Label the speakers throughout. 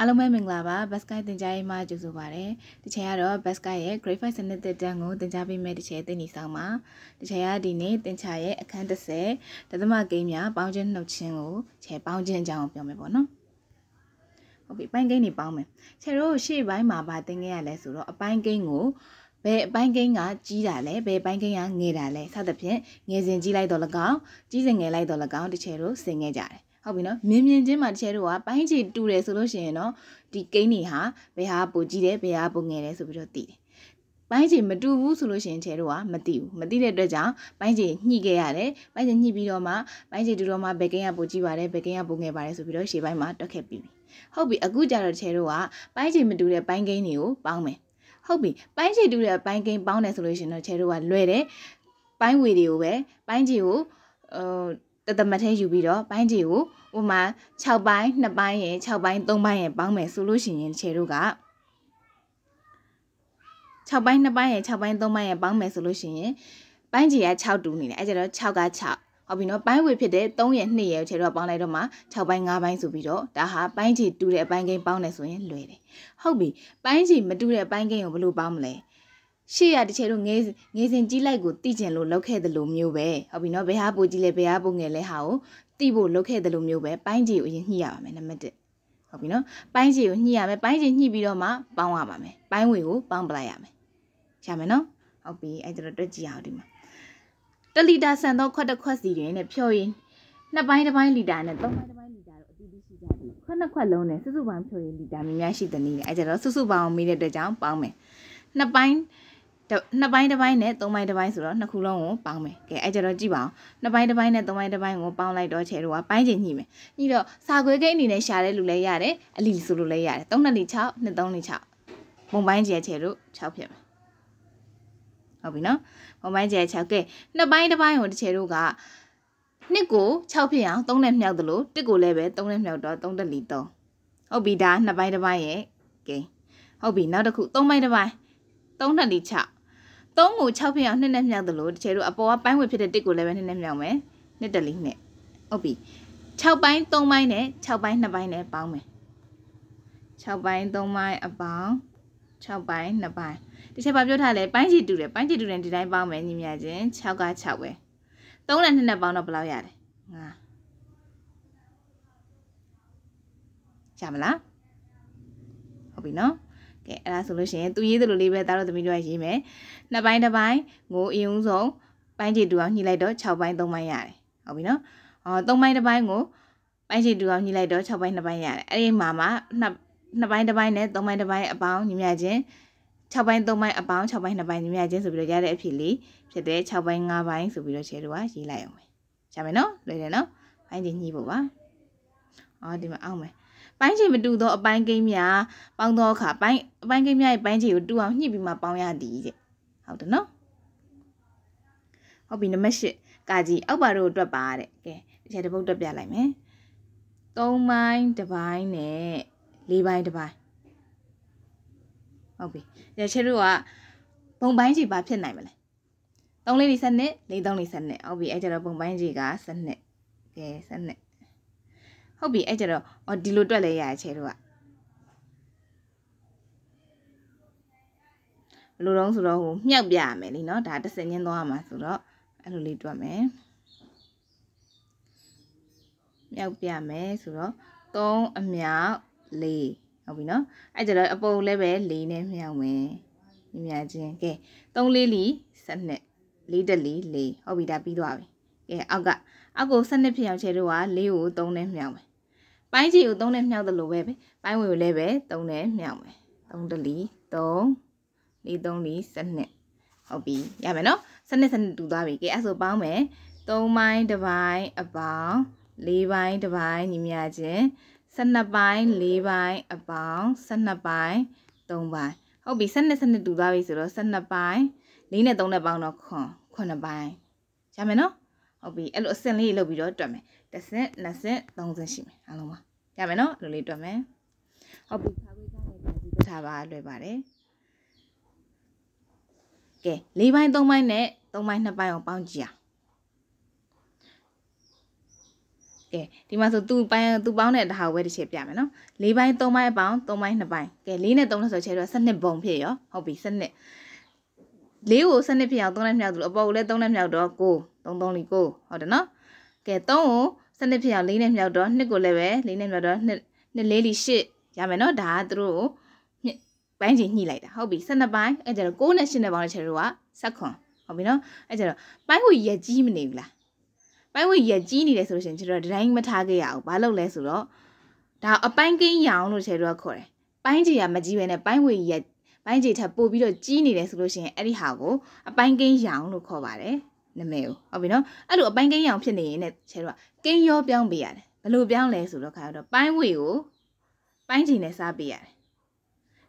Speaker 1: အားလုံးပဲမင်္ဂလာပါ Baskai တင် जा ရေးမှကြိုဆိုပါရစေ။ဒီချိန်ကတော့ Baskai ရဲ့ Grade 5စနစ်တက်တန်းကိုတင် जा ပေးမယ့်ဒီချိန်သင်နေဆောင်ပါ။ဒီချိန်ကဒီနေ့တင် जा ရဲ့အခန်း30ဒသမဂိမ်းများပေါင်းခြင်းနှုတ်ခြင်းကိုချိန်ပေါင်းခြင်းအကြောင်းပြောမယ်ပေါ့နော်။ဟုတ်ပြီပိုင်းဂိမ်းတွေပေါင်းမယ်။ချိန်တို့ရှေ့ပိုင်းမှာဗာတင်ခဲ့ရလဲဆိုတော့အပိုင်းဂိမ်းကိုဘယ်အပိုင်းကိန်းကကြီးတာလဲဘယ်ပိုင်းကိန်းကငယ်တာလဲစသဖြင့်ငယ်စဉ်ကြီးလိုက်တော့လကောင်ကြီးစဉ်ငယ်လိုက်တော့လကောင်တစ်ချေတို့ဆင်ခဲ့ကြတယ်ဟုတ်ပြီနော်မြင်မြင်ချင်းမှာတစ်ချက်တော့ကပိုင်းချီတူတယ်ဆိုလို့ရှိရင်နော်ဒီကိန်းတွေဟာဘယ်ဟာပိုကြီးတယ်ဘယ်ဟာပိုငယ်တယ်ဆိုပြီးတော့သိတယ်ပိုင်းချင်မတူဘူးဆိုလို့ရှိရင်ချေတော့ကမသိဘူးမသိတဲ့အတွက်ကြောင့်ပိုင်းချင်ညှိခဲ့ရတယ်ပိုင်းချင်ညှိပြီးတော့မှပိုင်းချင်တူတော့မှဘက်ကင်းကပိုကြည့်ပါတယ်ဘက်ကင်းကပိုငယ်ပါတယ်ဆိုပြီးတော့ရှေ့ပိုင်းမှာတွက်ခဲ့ပြီးပြီဟုတ်ပြီအခုကြတော့ချေတော့ကပိုင်းချင်မတူတဲ့ပိုင်းကိန်းတွေကိုပေါင်းမယ်ဟုတ်ပြီပိုင်းချင်တူတဲ့ပိုင်းကိန်းပေါင်းတယ်ဆိုလို့ရှိရင်တော့ချေတော့ကလွယ်တယ်ပိုင်းဝေတွေကိုပဲပိုင်းချင်ကိုအဲတသမတ်ထဲယူပြီးတော့ပိုင်းကြီးကိုဥမာ6ပိုင်း2ပိုင်းရယ်6ပိုင်း3ပိုင်းရယ်ပေါင်းမယ်ဆိုလို့ရှိရင်တစ်ချေတို့က6ပိုင်း2ပိုင်းရယ်6ပိုင်း3ပိုင်းရယ်ပေါင်းမယ်ဆိုလို့ရှိရင်ပိုင်းကြီးက6တူနေတယ်အဲ့ကျတော့6က6ဟုတ်ပြီနော်ပိုင်းဝေဖြစ်တဲ့3ရက်2ရက်ချေတော့ပေါင်းလိုက်တော့မှ6ပိုင်း5ပိုင်းဆိုပြီးတော့ဒါဟာပိုင်းချီတူတဲ့အပိုင်းကိန်းပေါင်းတယ်ဆိုရင်လွယ်တယ်ဟုတ်ပြီပိုင်းချီမတူတဲ့အပိုင်းကိန်းကိုဘယ်လိုပေါင်းမလဲရှေ့ရတစ်ချက်တော့ငဲငဲစင်ကြီးလိုက်ကိုတိကျင်လို့လောက်ခဲ့တယ်လို့မျိုးပဲဟုတ်ပြီနော်ဘယ်ဟာပိုကြီးလဲဘယ်ဟာပိုငယ်လဲဟာကိုတိဖို့လောက်ခဲ့တယ်လို့မျိုးပဲပိုင်းကြီးကိုအရင်ညှိရပါမယ်နံပါတ်1ဟုတ်ပြီနော်ပိုင်းကြီးကိုညှိရမယ်ပိုင်းကြီးညှိပြီးတော့မှပေါင်းရပါမယ်ပိုင်းဝင်ကိုပေါင်းပလိုက်ရမယ်ရမယ်နော်ဟုတ်ပြီအဲ့တော့တွက်ကြည့်ရအောင်ဒီမှာတလီတာဆန်သောခွက်တစ်ခွက်စီတွင်နဲ့ဖြော်ရင်နှစ်ပိုင်းတစ်ပိုင်းလီတာနဲ့သုံးပိုင်းတစ်ပိုင်းလီတာတို့အတူတူရှိကြသည်ခွက်နှစ်ခွက်လုံးနဲ့စုစုပေါင်းဖြော်ရင်လီတာများများရှိသည်နည်းအဲ့ကြတော့စုစုပေါင်းမိတဲ့အတွက်ကြောင့်ပေါင်းမယ်နှစ်ပိုင်းနှစ်ပိုင်းတစ်ပိုင်းနဲ့သုံးပိုင်းတစ်ပိုင်းဆိုတော့နှစ်ခုလုံးကိုပေါင်းမယ်။ကဲအဲ့ကြတော့ကြည့်ပါအောင်။နှစ်ပိုင်းတစ်ပိုင်းနဲ့သုံးပိုင်းတစ်ပိုင်းကိုပေါင်းလိုက်တော့ချဲတို့ကပိုင်းချင်ညှိမယ်။ညှိတော့စာခွေကိန်းအနေနဲ့ရှာတဲ့လူလည်းရတယ်။အလီဆိုလို့လည်းရတယ်။၃နှစ်၄6နှစ်၃၄6ပုံပိုင်းကျဲချဲတို့6ဖြစ်မယ်။ဟုတ်ပြီနော်။ပုံပိုင်းကျဲ6ကဲနှစ်ပိုင်းတစ်ပိုင်းကိုတစ်ချဲတို့ကနှစ်ကို6ဖြစ်အောင်3နဲ့မြောက်သလိုတစ်ကိုလည်းပဲ3နဲ့မြောက်တော့3တက်လီ3ဟုတ်ပြီဒါနှစ်ပိုင်းတစ်ပိုင်းရဲ့ကဲဟုတ်ပြီနောက်တစ်ခု3ပိုင်းတစ်ပိုင်း3နဲ့လီ6 3ကို6ဖြစ်အောင်နှစ်နဲ့မြောက်တယ်လို့တကယ်လို့အပေါ်ကပိုင်းဝင်ဖြစ်တဲ့တစ်ကိုလည်းပဲနှစ်နဲ့မြောက်မယ်နှစ်တလီနဲ့ဟုတ်ပြီ6ပိုင်း3ပိုင်းနဲ့6ပိုင်း2ပိုင်းနဲ့ပေါင်းမယ်6ပိုင်း3ပိုင်းအပေါင်း6ပိုင်း2ပိုင်းဒီချက်ပါပြောထားလဲပိုင်းချီတူတယ်ပိုင်းချီတူတယ်ဒီတိုင်းပေါင်းမယ်ညီမချင်း6က6ပဲ3နဲ့2နဲ့ပေါင်းတော့ဘယ်လောက်ရလဲ9ရမလားဟုတ်ပြီနော်ကဲအဲ့ဒါဆိုလို့ရှိရင်သူရေးသလိုလေးပဲသားတို့သမီးတို့ကရေးမယ်နှစ်ပိုင်းတစ်ပိုင်းငိုအင်ဦးဆုံးပိုင်းခြေတူအောင်ညှိလိုက်တော့6ပိုင်း3ပိုင်းရတယ်ဟုတ်ပြီနော်အော်3ပိုင်းတစ်ပိုင်းကိုပိုင်းခြေတူအောင်ညှိလိုက်တော့6ပိုင်း2ပိုင်းရတယ်အဲ့ဒီမှာမှာနှစ်နှစ်ပိုင်းတစ်ပိုင်းနဲ့3ပိုင်းတစ်ပိုင်းအပေါင်းညီမျှခြင်း6ပိုင်း3ပိုင်းအပေါင်း6ပိုင်း2ပိုင်းညီမျှခြင်းဆိုပြီးတော့ရတဲ့အဖြစ်လေးဖြစ်တဲ့6ပိုင်း5ပိုင်းဆိုပြီးတော့ခြေတူကရေးလိုက်အောင်ပဲရမယ်နော်လွယ်တယ်နော်ပိုင်းခြေညှိဖို့ပါအော်ဒီမှာအောင်မယ်ပိုင်းချိန်မတူသောအပိုင်းကိန်းများပေါင်းသောအခါပိုင်းအပိုင်းကိန်းများရဲ့ပိုင်းချိန်ကိုတူအောင်ညှိပြီးမှပေါင်းရသည်တဲ့ဟုတ်တယ်နော်ဟုတ်ပြီနံပါတ်၈ကာကြီးအောက်ပါတို့အတွက်ပါတဲ့ကဲတစ်ချက်တစ်ပုတ်တက်ပြလိုက်မယ်၃ပိုင်းတစ်ပိုင်းနဲ့၄ပိုင်းတစ်ပိုင်းဟုတ်ပြီရချေတို့ကဘုံပိုင်းကြီးဘာဖြစ်နိုင်မလဲ3လေးနေ7နဲ့4 3နေ7နဲ့ဟုတ်ပြီအဲ့ကျတော့ဘုံပိုင်းကြီးက7နဲ့ကဲ7နဲ့ဟုတ်ပြီအဲ့ကြတော့အော်ဒီလိုတွက်လဲရရချေတို့ကဘယ်လိုတော့ဆိုတော့ဟိုမြှောက်ပြရမယ်လीเนาะဒါတစ်စင်းချင်းသွားမှာဆိုတော့အဲ့လိုလေးတွက်မယ်မြောက်ပြမယ်ဆိုတော့3အမြောက်4ဟုတ်ပြီเนาะအဲ့ကြတော့အပုံလည်းပဲ4နဲ့မြောက်မယ်မြင်မြချင်းကဲ3လေးလီ12 4တက်လီ4ဟုတ်ပြီဒါပြီးသွားပြီကဲအောက်ကအောက်ကို12ဖြစ်အောင်ချဲတို့က4ကို3နဲ့မြောက်မယ်ပိုင်းချီကို3နဲ့မြှောက်တယ်လို့ပဲပဲပိုင်းဝင်ကိုလည်းပဲ3နဲ့မြှောက်မယ်3တလီ3 4 3လီ12ဟုတ်ပြီရမယ်နော်12 12တူသွားပြီကဲအဲ့ဆိုပေါင်းမယ်3ပိုင်းတစ်ပိုင်းအပေါင်း4ပိုင်းတစ်ပိုင်းညီမျှခြင်း12ပိုင်း4ပိုင်းအပေါင်း12ပိုင်း3ပိုင်းဟုတ်ပြီ12 12တူသွားပြီဆိုတော့12ပိုင်း4နဲ့3နဲ့ပေါင်းတော့ခွန်9ပိုင်းရမယ်နော်ဟုတ်ပြီအဲ့လိုအစင်လေးလုပ်ပြီးတော့တွက်မယ်တစ်စင်နှစ်စင်သုံးစင်ရှိမယ်အားလုံးပါရမယ်နော်အဲ့လိုလေးတွက်မယ်ဟုတ်ပြီခါခွေးကနေပြန်ပြီးတွက်ထားပါလွယ်ပါတယ်ကဲ၄ဘိုင်း၃ဘိုင်းနဲ့၃ဘိုင်း၂ဘိုင်းအောင်ပေါင်းကြည့်အောင်ကဲဒီမှာဆိုသူ့ပိုင်းသူ့ပေါင်းတဲ့တဟာဝဲတစ်ချက်ပြမယ်နော်၄ဘိုင်း၃ဘိုင်းအပေါင်း၃ဘိုင်း၂ဘိုင်းကဲ၄နဲ့၃နဲ့ဆိုချဲတော့12ဘုံဖြစ်ရောဟုတ်ပြီ12လေးကိုစနစ်ဖြစ်အောင်3နဲ့မြောက်သူအပေါ်ကိုလည်း3နဲ့မြောက်တော့9 3 3လ ी9 ဟုတ်တယ်နော်ကဲ3ကိုစနစ်ဖြစ်အောင်လေးနဲ့မြောက်တော့နှစ်ကိုလည်းပဲလေးနဲ့မြောက်တော့နှစ်နှစ်လေးလီရှစ်ရမယ်နော်ဒါကသူတို့ကိုပိုင်းချင်းညှိလိုက်တာဟုတ်ပြီ12ပိုင်းအဲ့ကျတော့6နဲ့8နဲ့ပေါင်းတဲ့ချက်တို့က7ခွန်ဟုတ်ပြီနော်အဲ့ကျတော့ပိုင်းဝရက်ကြီးမနေဘူးလားပိုင်းဝရက်ကြီးနေတယ်ဆိုလို့ရှိရင်ကျွန်တော်ဒီတိုင်းမထားခဲ့ရအောင်ဘာလို့လဲဆိုတော့ဒါအပိုင်းကင်းရအောင်လို့ချက်တို့ကခေါ်တယ်ပိုင်းကြီးကမကြီးပဲနဲ့ပိုင်းဝရက်ပိုင်းကြီးထပ်ပို့ပြီးတော့ကြီးနေတယ်ဆိုလို့ရှိရင်အဲ့ဒီဟာကိုအပိုင်းကင်းရအောင်လို့ခေါ်ပါတယ်နမဲဟုတ်ပြီနော်အဲ့လိုအပိုင်းကင်းရအောင်ဖြစ်နေရင်လည်းချက်တို့ကကင်းရောပြောင်းပေးရတယ်ဘလို့ပြောင်းလဲဆိုတော့ခါတော့ပိုင်းဝေကိုပိုင်းချိန်နဲ့စားပေးရတယ်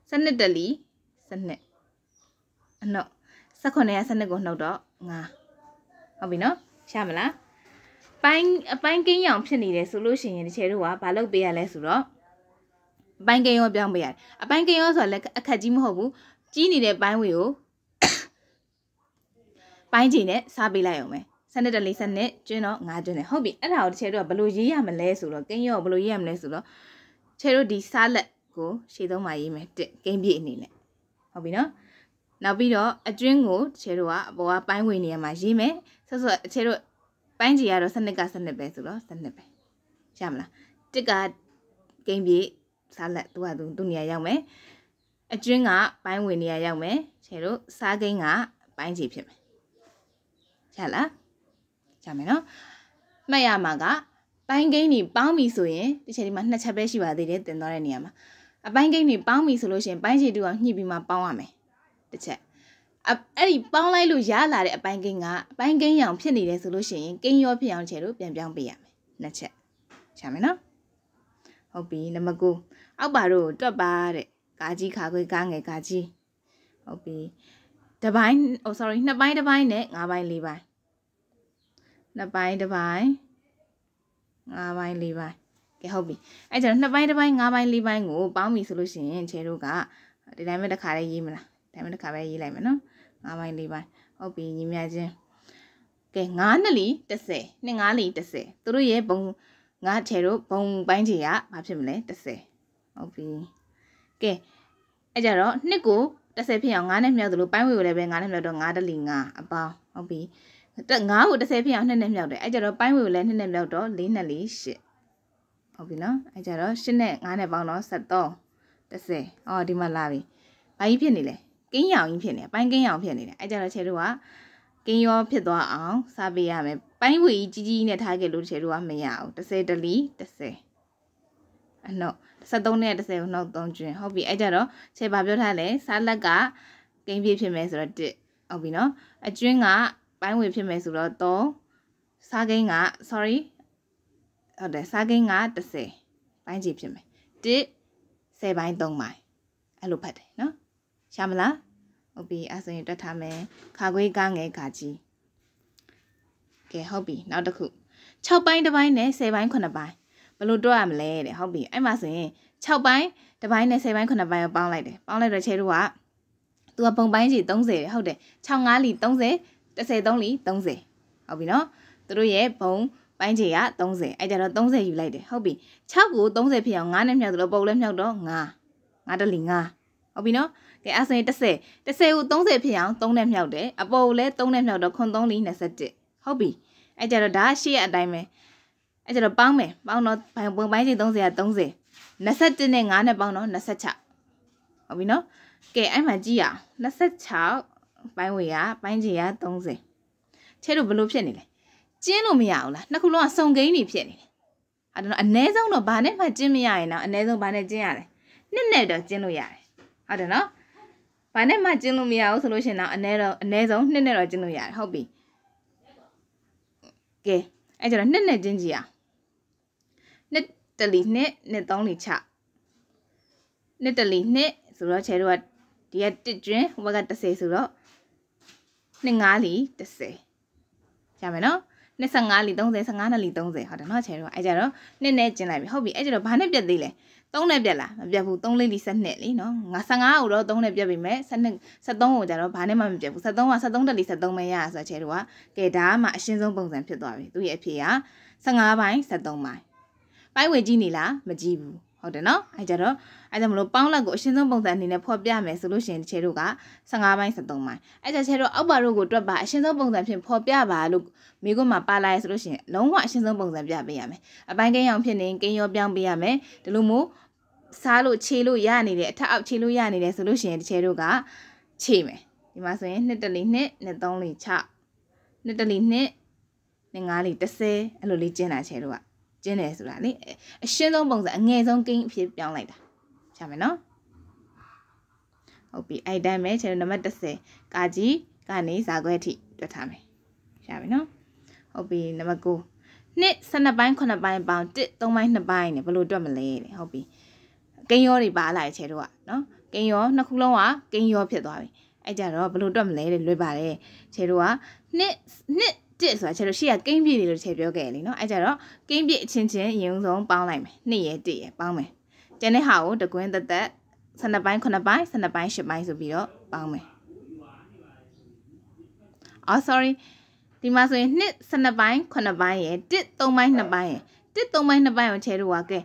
Speaker 1: စနစ်တလီစနစ်အနှုတ်18ရစနစ်ကိုနှုတ်တော့ငါဟုတ်ပြီနော်ရမလားပိုင်းအပိုင်းကင်းရောင်ဖြစ်နေတယ်ဆိုလို့ရှိရင်တချေတို့ကဘာလုပ်ပေးရလဲဆိုတော့အပိုင်းကင်းရောပြောင်းပေးရတယ်အပိုင်းကင်းရောဆိုတာလက်အခက်ကြီးမဟုတ်ဘူးကြီးနေတဲ့ပိုင်းဝေကိုပိုင်းချိန်နဲ့စားပေးလိုက်အောင်ပဲဆနစ်တလေးဆနစ်ကျွင်းတော့ငါကျွင်းတယ်ဟုတ်ပြီအဲ့ဒါကိုတစ်ချက်တော့ဘယ်လိုရေးရမလဲဆိုတော့ကင်းရောဘယ်လိုရေးရမလဲဆိုတော့ချဲတို့ဒီစားလက်ကိုရှေ့သုံးမှာရေးမယ်တစ်ကင်းပြည့်အနေနဲ့ဟုတ်ပြီနော်နောက်ပြီးတော့အတွင်းကိုတစ်ချက်တော့အပေါ်ကပိုင်းဝင်နေရမှာရေးမယ်ဆက်ဆော့တစ်ချက်တော့ပိုင်းကြီးကတော့ဆနစ်ကဆနစ်ပဲဆိုတော့ဆနစ်ပဲရမလားတစ်ကကင်းပြည့်စားလက်သူကသူသူနေရာရောက်မယ်အကျွင်းကပိုင်းဝင်နေရာရောက်မယ်ချဲတို့စားကိန်းကပိုင်းကြီးဖြစ်မယ်ရလားရမယ်နော်မှတ်ရမှာကပိုင်းကိန်းတွေပေါင်းပြီဆိုရင်ဒီချိန်ဒီမှာနှစ်ချက်ပဲရှိပါသေးတယ်တင်သွားတဲ့နေရာမှာအပိုင်းကိန်းတွေပေါင်းပြီဆိုလို့ရှိရင်ပိုင်းခြေတူအောင်ညှိပြီးမှပေါင်းရမယ်တစ်ချက်အဲ့ဒီပေါင်းလိုက်လို့ရလာတဲ့အပိုင်းကိန်းကအပိုင်းကိန်းရောင်ဖြစ်နေတယ်ဆိုလို့ရှိရင်ကိန်းရောဖြစ်အောင်ခြေတို့ပြန်ပြောင်းပေးရမယ်နှစ်ချက်ရမယ်နော်ဟုတ်ပြီနံပါတ်9အောက်ပါတို့တွက်ပါတဲ့ကာကြီးခါခွေကားငယ်ကာကြီးဟုတ်ပြီတစ်ပိုင်းဟို sorry နှစ်ပိုင်းတစ်ပိုင်းနဲ့ငါးပိုင်းလေးပိုင်းနှစ်ပိုင်းတစ်ပိုင်း၅ပိုင်း၄ပိုင်းကဲဟုတ်ပြီအဲ့ကျတော့နှစ်ပိုင်းတစ်ပိုင်း၅ပိုင်း၄ပိုင်းကိုပေါင်းပြီဆိုလို့ရှိရင်ခြေတို့ကဒီတိုင်းပဲတစ်ခါလေးရေးမလားဒီတိုင်းပဲတစ်ခါပဲရေးလိုက်မယ်နော်၅ပိုင်း၄ပိုင်းဟုတ်ပြီညီမချင်းကဲ9နှစ်လီ30နှစ်9လီ30သူတို့ရဲ့ဘုံငါချေတို့ဘုံပိုင်းချေကဘာဖြစ်မလဲ30ဟုတ်ပြီကဲအဲ့ကြတော့နှစ်ကို30ဖြစ်အောင်9နဲ့မြောက်သလိုပိုင်းဝေကိုလည်းပဲ9နဲ့မြောက်တော့9တလီ9အပေါင်းဟုတ်ပြီ9ကို30ဖြစ်အောင်2နဲ့မြောက်တယ်အဲ့ကြတော့ပိုင်းဝေကိုလည်း2နဲ့မြောက်တော့4 2 4 8ဟုတ်ပြီနော်အဲ့ကြတော့8နဲ့9နဲ့ပေါင်းတော့73 30အော်ဒီမှာလာပြီဘာကြီးဖြစ်နေလဲကင်းရောင်ကြီးဖြစ်နေပိုင်းကင်းရောင်ဖြစ်နေတယ်အဲ့ကြတော့ခြေတို့ကကင်းရောဖြစ်သွားအောင် စားပေးရမယ်ပိုင်းဝေကြီးကြီးကြီးနဲ့ထားခဲ့လို့ခြေတို့ကမရဘူး30တလီ30အနှုတ်73နဲ့30ကိုနှုတ်3ကျွန်းဟုတ်ပြီအဲ့ကြတော့ခြေဘာပြောထားလဲစားလက်ကကိန်းပြည့်ဖြစ်မယ်ဆိုတော့1ဟုတ်ပြီနော်အကျွန်းကပိုင်းဝင်ဖြစ်မယ်ဆိုတော့3စားကိန်းက sorry ဟုတ်တယ်စားကိန်းက30ပိုင်းခြေဖြစ်မယ်1 10ပိုင်း3ပိုင်းအဲ့လိုဖတ်တယ်နော်ရှာမလားဟုတ်ပြီအဲ့ဆိုရင်တွက်ထားမယ်ခါခွေးကငယ်ခါကြီးကဲဟုတ်ပြီနောက်တစ်ခု6ပိုင်းတစ်ပိုင်းနဲ့10ပိုင်း9ပိုင်းဘယ်လိုတွက်ရမလဲတဲ့ဟုတ်ပြီအဲ့မှာဆိုရင်6ပိုင်းတစ်ပိုင်းနဲ့10ပိုင်း9ပိုင်းကိုပေါင်းလိုက်တယ်ပေါင်းလိုက်တော့ချေတို့ကသူကပုံပိုင်းကြီး30ဟုတ်တယ်6 5လီ30 33လီ30ဟုတ်ပြီနော်သူတို့ရဲ့ဘုံပိုင်းခြေက30အဲ့ကြတော့30ယူလိုက်တယ်ဟုတ်ပြီ6ကို30ဖြစ်အောင်9နဲ့မြောက်သလိုပုံလည်းမြောက်တော့9 9တလီ9ဟုတ်ပြီနော်ကဲအဲ့ဆိုရင်10 10ကို30ဖြစ်အောင်3နဲ့မြောက်တယ်အပေါ်ကိုလည်း3နဲ့မြောက်တော့93လီ21ဟုတ်ပြီအဲ့ကြတော့ဒါရှေ့အတိုင်းပဲအဲ့ကြတော့ပေါင်းမယ်ပေါင်းတော့ပုံပိုင်းခြေ30က30 21နဲ့9နဲ့ပေါင်းတော့26ဟုတ်ပြီနော်ကဲအဲ့မှာကြည့်အောင်26ပိုင်းဝေကပိုင်းခြေက30ချဲတို့ဘလို့ဖြစ်နေလဲကျင်းလို့မရဘူးလားနှစ်ခုလုံးကစုံကိန်းနေဖြစ်နေတယ်အဲ့တော့အ ਨੇ ဆုံးတော့ဘာနဲ့မှကျင်းမရရင်တော့အ ਨੇ ဆုံးဘာနဲ့ကျင်းရလဲနှစ်နဲ့တော့ကျင်းလို့ရတယ်ဟုတ်တယ်နော်ဘာနဲ့မှကျင်းလို့မရဘူးဆိုလို့ရှင်တော့အ ਨੇ တော့အ ਨੇ ဆုံးနှစ်နဲ့တော့ကျင်းလို့ရတယ်ဟုတ်ပြီကဲအဲ့ကျတော့နှစ်နဲ့ကျင်းကြည့်အောင်နှစ်တလီနှစ်နှစ်သုံးလီ6နှစ်တလီနှစ်ဆိုတော့ခြေတို့ကဒီက1ကျွန်းဟိုဘက်က10ဆိုတော့25လီ30ရမယ်နော်25လီ30 15လီ30ဟုတ်တယ်နော်ချေတော့အဲကြတော့နှစ်နဲ့ကျင်လိုက်ပြီဟုတ်ပြီအဲကြတော့ဘာနဲ့ပြတ်သေးလဲ3နဲ့ပြတ်လားမပြတ်ဘူး3လေးလီ12လီနော်55ကိုတော့3နဲ့ပြတ်ပြီမဲ့12 73ကိုကြတော့ဘာနဲ့မှမပြတ်ဘူး73က73တက်လီ73ပဲရဆိုတော့ချေတော့ကဲဒါမှအရှင်းဆုံးပုံစံဖြစ်သွားပြီသူ့ရဲ့အဖြေက15ပိုင်း73ပိုင်းပိုင်းဝင်ကြည့်နေလားမကြည့်ဘူးဟုတ်တယ်နော်အဲကြတော့အဲကြမလို့ပေါင်းလက်ကိုအရှင်းဆုံးပုံစံအနေနဲ့ဖော်ပြမယ်ဆိုလို့ရှိရင်ချေတို့က15ပိုင်း73ပိုင်းအဲကြချေတို့အောက်ပါတို့ကိုတွက်ပါအရှင်းဆုံးပုံစံဖြင့်ဖော်ပြပါလို့မိကုမှာပါလာရဆိုလို့ရှိရင်လုံးဝအရှင်းဆုံးပုံစံပြပေးရမယ်အပိုင်းကင်းရောင်ဖြစ်နေကင်းရောပြောင်းပေးရမယ်ဒီလိုမျိုးစားလို့ခြေလို့ရနေတယ်အထက်အောက်ခြေလို့ရနေတယ်ဆိုလို့ရှိရင်ချေတို့ကခြေမယ်ဒီမှာဆိုရင်1တလီ2 2 3 4 6 1တလီ2 5လီ10အဲ့လိုလေးကျင်းတာချေတို့ကကျင်းတယ်ဆိုတာလေအရှင်းဆုံးပုံစံအငယ်ဆုံးကိန်းအဖြစ်ပြောင်းလိုက်တာရမယ်နော်ဟုတ်ပြီအဲ့တိုင်းပဲခြေနံပါတ်30ကာကြီးကနေဇာခွဲထိတွေ့ထားမယ်ရပြီနော်ဟုတ်ပြီနံပါတ်9နှစ်12ပိုင်း9ပိုင်းပေါင်း1 3ပိုင်း2ပိုင်းနဲ့ဘယ်လိုတွက်မလဲတဲ့ဟုတ်ပြီကိန်းရောတွေပါလာခြေတို့ကနော်ကိန်းရောနှစ်ခုလုံးကကိန်းရောဖြစ်သွားပြီအဲ့ကြတော့ဘယ်လိုတွက်မလဲတဲ့လွယ်ပါတယ်ခြေတို့ကနှစ်နှစ်တစ်ဆိုတာချက်လို့ရှေ့ကကိန်းပြည့်နေလို့ချက်ပြောခဲ့လေနော်အဲ့ကြတော့ကိန်းပြည့်အချင်းချင်းအရင်ဆုံးပေါင်းလိုက်မယ်နှစ်ရယ်တစ်ရယ်ပေါင်းမယ်ကျန်တဲ့ဟာကိုတကွင်းသက်သက်12ပိုင်း9ပိုင်း12ပိုင်း10ပိုင်းဆိုပြီးတော့ပေါင်းမယ်အော် sorry ဒီမှာဆိုရင်နှစ်12ပိုင်း9ပိုင်းရယ်တစ်3ပိုင်း2ပိုင်းရယ်တစ်3ပိုင်း2ပိုင်းကိုချဲလို့ပါကဲ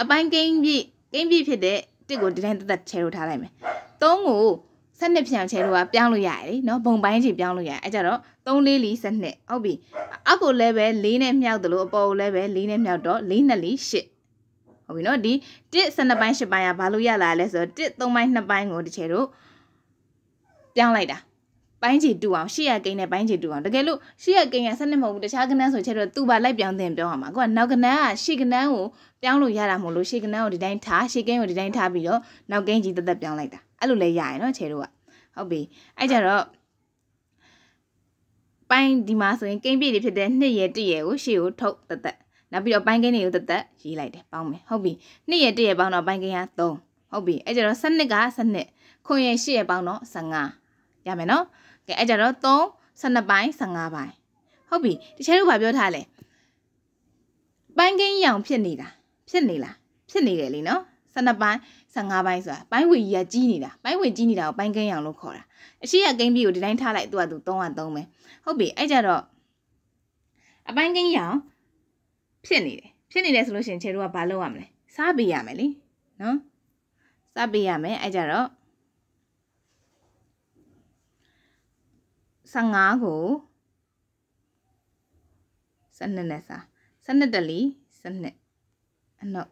Speaker 1: အပိုင်းကိန်းပြည့်ကိန်းပြည့်ဖြစ်တဲ့တစ်ကိုဒီတိုင်းသက်သက်ချဲလို့ထားလိုက်မယ်3ကိုဆက်နှစ်ဖြံချဲတို့ကပြောင်းလို့ရတယ်လေနော်ဘုံပိုင်းချီပြောင်းလို့ရတယ်အဲကြတော့3လေးလီဆက်နှစ်ဟုတ်ပြီအောက်ကိုလည်းပဲ၄နဲ့မြောက်တယ်လို့အပေါ်ကိုလည်းပဲ၄နဲ့မြောက်တော့၄နဲ့လီ၈ဟုတ်ပြီနော်ဒီ1 12ပိုင်း8ပိုင်းကဘာလို့ရလာလဲဆိုတော့1 3ပိုင်း2ပိုင်းကိုတစ်ချေတို့ပြောင်းလိုက်တာပိုင်းချီတူအောင်ရှေ့ရကိန်းနဲ့ပိုင်းချီတူအောင်တကယ်လို့ရှေ့ရကိန်းကစနစ်မဟုတ်ဘူးတခြားကဏ္ဍဆိုချေတို့သူ့ဘာလိုက်ပြောင်းသင်ပြောရမှာကိုကနောက်ကဏ္ဍကရှေ့ကဏ္ဍကိုပြောင်းလို့ရတာမဟုတ်လို့ရှေ့ကဏ္ဍကိုဒီတိုင်းထားရှေ့ကိန်းကိုဒီတိုင်းထားပြီးတော့နောက်ကိန်းကြီးတက်တက်ပြောင်းလိုက်တာအဲ့လိုလဲရရင်နော်ချေတို့ကဟုတ်ပြီအဲ့ကြတော့ပိုင်းဒီမှာဆိုရင်ကိန်းပြည့်တွေဖြစ်တဲ့2ရက်1ရက်ကိုရှေ့ကိုထုတ်တသက်နောက်ပြီးတော့ပိုင်းကိန်းတွေကိုတသက်ရေးလိုက်တယ်ပေါင်းမယ်ဟုတ်ပြီ2ရက်1ရက်ပေါင်းတော့ပိုင်းကိန်းက3ဟုတ်ပြီအဲ့ကြတော့စနစ်ကစနစ်ခွန်ရက်8ရက်ပေါင်းတော့15ရမယ်နော်ကဲအဲ့ကြတော့3 12ပိုင်း15ပိုင်းဟုတ်ပြီတခြားတို့ဘာပြောထားလဲပိုင်းကိန်းရောင်ဖြစ်နေတာဖြစ်နေလားဖြစ်နေတယ်လीနော်12ပိုင်း15ပိုင်းဆိုတာပိုင်းဝေကြီးကကြီးနေတာပိုင်းဝေကြီးနေတာကိုပိုင်းကင်းရောင်လို့ခေါ်တာအရှိရကိန်းပြီးကိုဒီတိုင်းထားလိုက်သူကသူ303ပဲဟုတ်ပြီအဲ့ကြတော့အပိုင်းကင်းရောင်ဖြစ်နေတယ်ဖြစ်နေတယ်ဆိုလို့ရှိရင်ခြေတို့ကဘာလုပ်ရမလဲစားပေးရမယ်လေနော်စားပေးရမယ်အဲ့ကြတော့15ကို12နဲ့စား12တလီ12အနှုတ်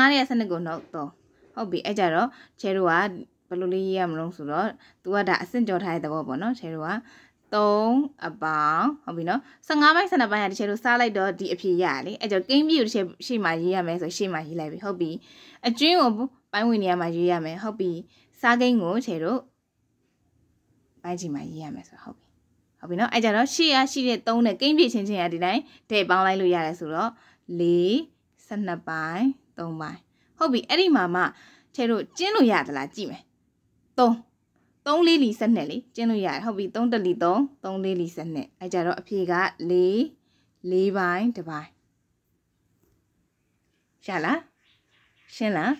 Speaker 1: 15ရက်12ကိုနှုတ်တော့ဟုတ်ပြီအဲ့ကြတော့ချဲတို့ကဘယ်လိုလေးရေးရမလို့ဆိုတော့ तू ကဒါအဆင့်ကျော်ထားတဲ့သဘောပေါ့နော်ချဲတို့က3အပေါင်းဟုတ်ပြီနော်15ဘိုက်12ဘိုက်ကတချေလို့စားလိုက်တော့ဒီအဖြေရလေအဲ့ကြောင့်ကိန်းပြူတချေရှေ့မှာရေးရမယ်ဆိုရှေ့မှာရေးလိုက်ပြီဟုတ်ပြီအကျွင်းကိုပိုင်းဝင်နေရမှာရေးရမယ်ဟုတ်ပြီစားကိန်းကိုချေလို့ပိုင်းချီမှာရေးရမယ်ဆိုဟုတ်ပြီဟုတ်ပြီနော်အဲ့ကြတော့ရှေ့ရရှိတဲ့3နဲ့ကိန်းပြည့်ချင်းချင်းကဒီတိုင်းဒဲ့ပေါင်းလိုက်လို့ရတယ်ဆိုတော့4 12ပိုင်း3ပိုင်းဟုတ်ပြီအဲ့ဒီမှာမှထဲတို့ကျင်းလို့ရသလားကြည့်မယ်3 3လေးလီစနစ်လေကျင်းလို့ရတယ်ဟုတ်ပြီ3တလီ3 3လေးလီစနစ်အဲကြတော့အဖြေက4 4ပိုင်းတစ်ပိုင်းရလားရှင်းလား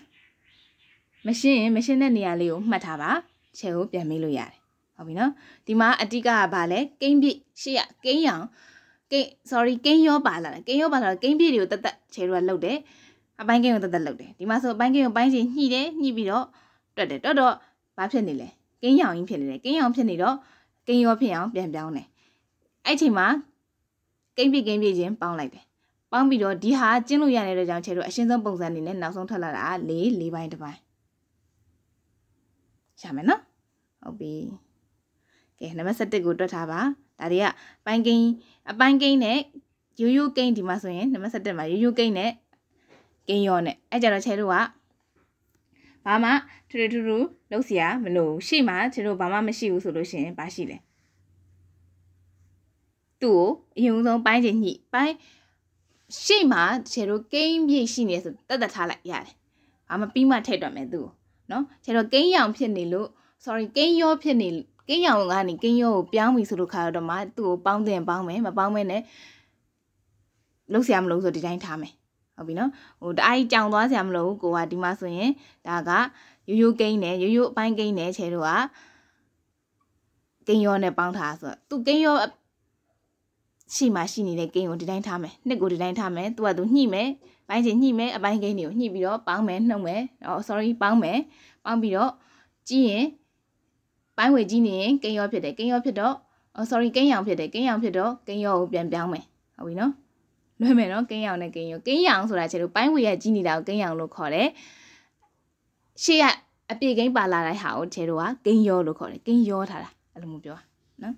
Speaker 1: မရှင်းရင်မရှင်းတဲ့နေရာလေးကိုမှတ်ထားပါခြေကိုပြန်မေးလို့ရတယ်ဟုတ်ပြီနော်ဒီမှာအတိကကဘာလဲကိန်းပြည့်ရှေ့ရကိန်းရောင်ကင်း sorry ကင်းရောပါလာတယ်ကင်းရောပါလာတော့ကင်းပြည့်တွေကိုတက်တက်ချေရလောက်တယ်အပိုင်းကင်းကိုတက်တက်လောက်တယ်ဒီမှာဆိုအပိုင်းကင်းကိုပိုင်းစီညှိတယ်ညှိပြီးတော့တွက်တယ်တွက်တော့ဘာဖြစ်နေလဲကင်းရောင်ကြီးဖြစ်နေတယ်ကင်းရောင်ဖြစ်နေတော့ကင်းရောဖြစ်အောင်ပြန်ပြောင်းတယ်အဲ့ချိန်မှာကင်းပြည့်ကင်းပြည့်ချင်းပေါင်းလိုက်တယ်ပေါင်းပြီးတော့ဒီဟာကျင်းလို့ရနေတဲ့ကြောင့်ချေတို့အရှင်းဆုံးပုံစံအနေနဲ့နောက်ဆုံးထွက်လာတာ၄၄ပိုင်းတစ်ပိုင်းရမယ်နော်ဟုတ်ပြီကဲနံပါတ်7ကိုတွက်ထားပါဒါတွေကပိုင်းကိန်းအပိုင်းကိန်းနဲ့ရိုးရိုးကိန်းဒီမှာဆိုရင်နံပါတ်7မှာရိုးရိုးကိန်းနဲ့ကိန်းရောနဲ့အဲ့ကြတော့ချဲတို့ကဘာမှထူထူထူလုပ်เสียမလို့ရှိမှချဲတို့ဘာမှမရှိဘူးဆိုလို့ရှိရင်ပါရှိတယ်သူ့ကိုအရင်ဆုံးပိုင်းချင်ညှိပိုင်းရှိမှချဲတို့ကိန်းပြည့်ရှိနေဆိုတတ်တတ်ထားလိုက်ရတယ်ဘာမှပြီးမှထည့်တော့မယ်သူ့ကိုနော်ချဲတို့ကိန်းရောင်ဖြစ်နေလို့ sorry ကိန်းရောဖြစ်နေကင်းရောင်ကနေကင်းရောကိုပြောင်းပြီဆိုလို့ခါတော့မှသူ့ကိုပေါင်းတင်ပေါင်းမယ်မပေါင်းမဲနဲ့လုံးဆရာမလို့ဆိုဒီတိုင်းထားမယ်ဟုတ်ပြီနော်ဟိုတအားကြီးကြောင်သွားဆရာမလို့ကိုကဒီမှာဆိုရင်ဒါကရိုးရိုးကိန်းနဲ့ရိုးရိုးအပိုင်းကိန်းနဲ့ချဲတို့ကကိန်းရောနဲ့ပေါင်းထားဆိုတော့သူကိန်းရောရှိမှရှိနေတဲ့ကိန်းကိုဒီတိုင်းထားမယ်နှစ်ကိုဒီတိုင်းထားမယ်သူကသူညှိမယ်ပိုင်းချင်ညှိမယ်အပိုင်းကိန်းတွေကိုညှိပြီးတော့ပေါင်းမယ်နှုတ်မယ်ဟော sorry ပေါင်းမယ်ပေါင်းပြီးတော့ကြည့်ရင်ပိုင်းဝေကြီးနေရင်ကိန်းရောဖြစ်တယ်ကိန်းရောဖြစ်တော့ sorry ကိန်းရောင်ဖြစ်တယ်ကိန်းရောင်ဖြစ်တော့ကိန်းရောကိုပြန်ပြောင်းမယ်ဟုတ်ပြီနော်လွယ်မယ်နော်ကိန်းရောင်နဲ့ကိန်းရောကိန်းရောင်ဆိုတာချေလို့ပိုင်းဝေရကြီးနေတာကိုကိန်းရောင်လို့ခေါ်တယ်ရှေ့ကအပြေကိန်းပါလာတဲ့ဟာကိုချေတို့ကကိန်းရောလို့ခေါ်တယ်ကိန်းရောထားတာအဲ့လိုမျိုးပြောတာနော်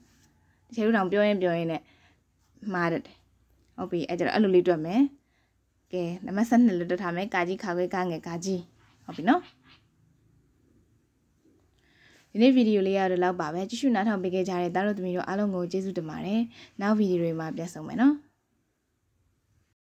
Speaker 1: ချေတို့တောင်ပြောရင်ပြောရင်နဲ့မှားတတ်တယ်ဟုတ်ပြီအဲ့ကြတော့အဲ့လိုလေးတွက်မယ်ကဲနံပါတ်12လေးတွက်ထားမယ်ကာကြီးခါခွဲကာငယ်ကာကြီးဟုတ်ပြီနော်ဒီနေ့ဗီဒီယိုလေးရတော့လောက်ပါပဲကြည့်ရှုနားထောင်ပေးခဲ့ကြတဲ့တားတို့သမီးတို့အားလုံးကိုကျေးဇူးတင်ပါတယ်နောက်ဗီဒီယိုတွေမှာပြန်ဆုံမယ်နော်